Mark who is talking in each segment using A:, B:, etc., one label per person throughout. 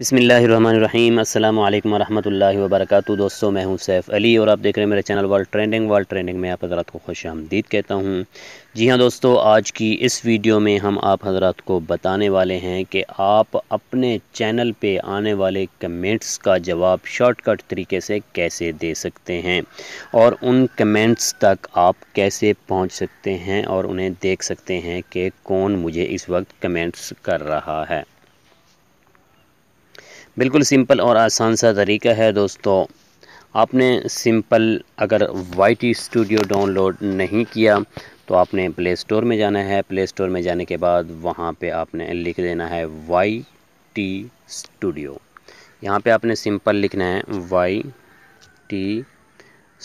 A: बसमीम् अल्लाम वरहमल वर्क दोस्तों मैं हूं सैफ़ अली और आप देख रहे हैं मेरे channel world trending world trending में आप हज़रात को खुश आमदीद कहता हूं जी हां दोस्तों आज की इस वीडियो में हम आप हज़रात को बताने वाले हैं कि आप अपने चैनल पे आने वाले कमेंट्स का जवाब शॉर्टकट तरीके से कैसे दे सकते हैं और उन कमेंट्स तक आप कैसे पहुँच सकते हैं और उन्हें देख सकते हैं कि कौन मुझे इस वक्त कमेंट्स कर रहा है बिल्कुल सिंपल और आसान सा तरीका है दोस्तों आपने सिंपल अगर वाई स्टूडियो डाउनलोड नहीं किया तो आपने प्ले स्टोर में जाना है प्ले स्टोर में जाने के बाद वहाँ पे आपने लिख देना है वाई टी स्टूडियो यहाँ पर आपने सिंपल लिखना है वाई टी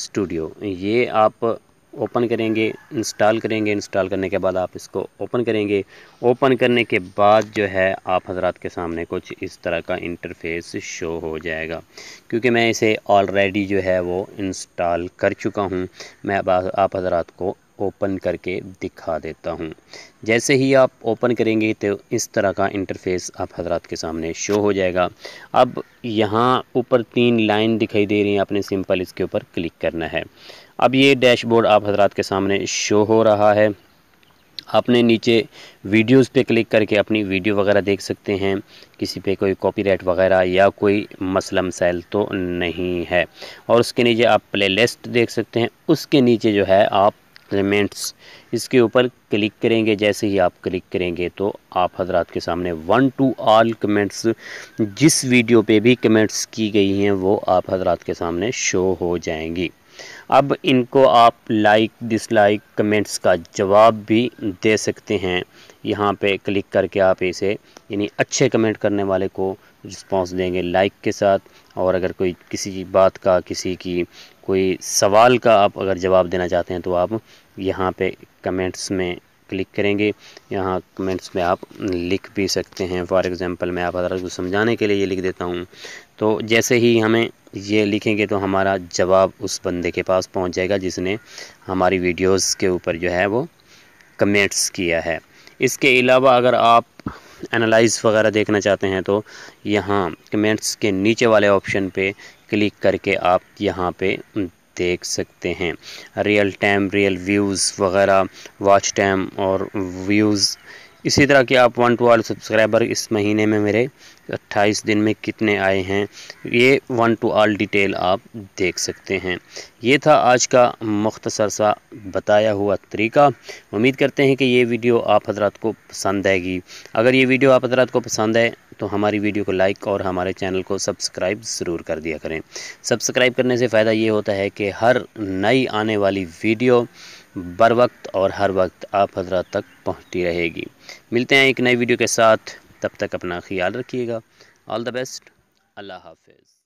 A: स्टूडियो ये आप ओपन करेंगे इंस्टॉल करेंगे इंस्टॉल करने के बाद आप इसको ओपन करेंगे ओपन करने के बाद जो है आप हजरात के सामने कुछ इस तरह का इंटरफेस शो हो जाएगा क्योंकि मैं इसे ऑलरेडी जो है वो इंस्टॉल कर चुका हूँ मैं अब आप हजरात को ओपन करके दिखा देता हूँ जैसे ही आप ओपन करेंगे तो इस तरह का इंटरफेस आप हजरात के सामने शो हो जाएगा अब यहाँ ऊपर तीन लाइन दिखाई दे रही हैं आपने सिंपल इसके ऊपर क्लिक करना है अब ये डैशबोर्ड आप हजरात के सामने शो हो रहा है आपने नीचे वीडियोस पे क्लिक करके अपनी वीडियो वगैरह देख सकते हैं किसी पे कोई कॉपीराइट वगैरह या कोई मसला सेल तो नहीं है और उसके नीचे आप प्लेलिस्ट देख सकते हैं उसके नीचे जो है आप एक्सपेरिमेंट्स इसके ऊपर क्लिक करेंगे जैसे ही आप क्लिक करेंगे तो आप हजरात के सामने वन टू ऑल कमेंट्स जिस वीडियो पे भी कमेंट्स की गई हैं वो आप हजरात के सामने शो हो जाएंगी अब इनको आप लाइक डिसलाइक कमेंट्स का जवाब भी दे सकते हैं यहाँ पे क्लिक करके आप इसे यानी अच्छे कमेंट करने वाले को रिस्पांस देंगे लाइक के साथ और अगर कोई किसी बात का किसी की कोई सवाल का आप अगर जवाब देना चाहते हैं तो आप यहाँ पे कमेंट्स में क्लिक करेंगे यहाँ कमेंट्स में आप लिख भी सकते हैं फॉर एग्ज़ाम्पल मैं आप हजरत को समझाने के लिए ये लिख देता हूँ तो जैसे ही हमें ये लिखेंगे तो हमारा जवाब उस बंदे के पास पहुँच जाएगा जिसने हमारी वीडियोज़ के ऊपर जो है वो कमेंट्स किया है इसके अलावा अगर आप एनालाइज वगैरह देखना चाहते हैं तो यहाँ कमेंट्स के नीचे वाले ऑप्शन पे क्लिक करके आप यहाँ पे देख सकते हैं रियल टाइम रियल व्यूज़ वगैरह वॉच टाइम और व्यूज़ इसी तरह के आप वन टू ऑल सब्सक्राइबर इस महीने में मेरे 28 दिन में कितने आए हैं ये वन टू ऑल डिटेल आप देख सकते हैं ये था आज का मुख्तसर सा बताया हुआ तरीका उम्मीद करते हैं कि ये वीडियो आप हजरात को पसंद आएगी अगर ये वीडियो आप हजरात को पसंद आए तो हमारी वीडियो को लाइक और हमारे चैनल को सब्सक्राइब ज़रूर कर दिया करें सब्सक्राइब करने से फ़ायदा ये होता है कि हर नई आने वाली वीडियो बर वक्त और हर वक्त आप हजरा तक पहुँचती रहेगी मिलते हैं एक नई वीडियो के साथ तब तक अपना ख्याल रखिएगा ऑल द बेस्ट अल्लाह हाफिज़